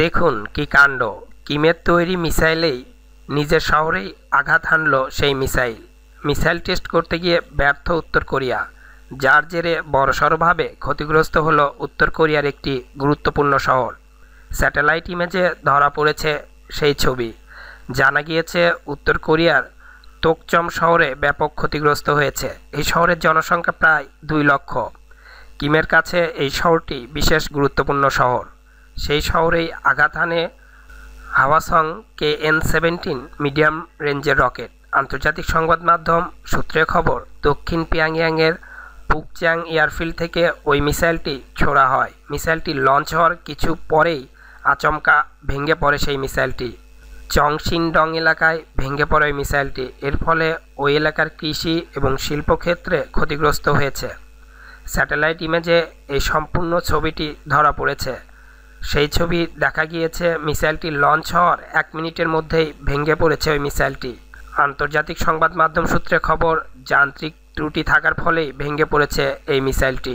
দেখুন কি কাণ্ড কিমের তৈরি মিসাইলেই নিজের শহরেই আঘাত হানল সেই মিসাইল মিসাইল টেস্ট করতে গিয়ে ব্যর্থ উত্তর কোরিয়া যার জেরে বড়সড়ভাবে ক্ষতিগ্রস্ত হল উত্তর কোরিয়ার একটি গুরুত্বপূর্ণ শহর স্যাটেলাইট ইমেজে ধরা পড়েছে সেই ছবি জানা গিয়েছে উত্তর কোরিয়ার তোকচম শহরে ব্যাপক ক্ষতিগ্রস্ত হয়েছে এই শহরের জনসংখ্যা প্রায় দুই লক্ষ কিমের কাছে এই শহরটি বিশেষ গুরুত্বপূর্ণ শহর সেই শহরেই আঘাত হানে Hwasong K N seventeen medium রেঞ্জের রকেট আন্তর্জাতিক সংবাদ মাধ্যম সূত্রে খবর দক্ষিণ পিয়াংয়াংয়ের পুকচ্যাং এয়ারফিল্ড থেকে ওই মিসাইলটি ছোড়া হয় মিসাইলটি লঞ্চ হওয়ার কিছু পরেই আচমকা ভেঙে পড়ে সেই মিসাইলটি চংসিনডং এলাকায় ভেঙে পড়ে ওই মিসাইলটি এর ফলে ওই এলাকার কৃষি এবং শিল্পক্ষেত্রে ক্ষতিগ্রস্ত হয়েছে স্যাটেলাইট ইমেজে এই সম্পূর্ণ ছবিটি ধরা পড়েছে সেই ছবি দেখা গিয়েছে মিসাইলটি লঞ্চ হওয়ার এক মিনিটের মধ্যেই ভেঙে পড়েছে ওই মিসাইলটি আন্তর্জাতিক সংবাদ মাধ্যম সূত্রে খবর যান্ত্রিক ত্রুটি থাকার ফলেই ভেঙে পড়েছে এই মিসাইলটি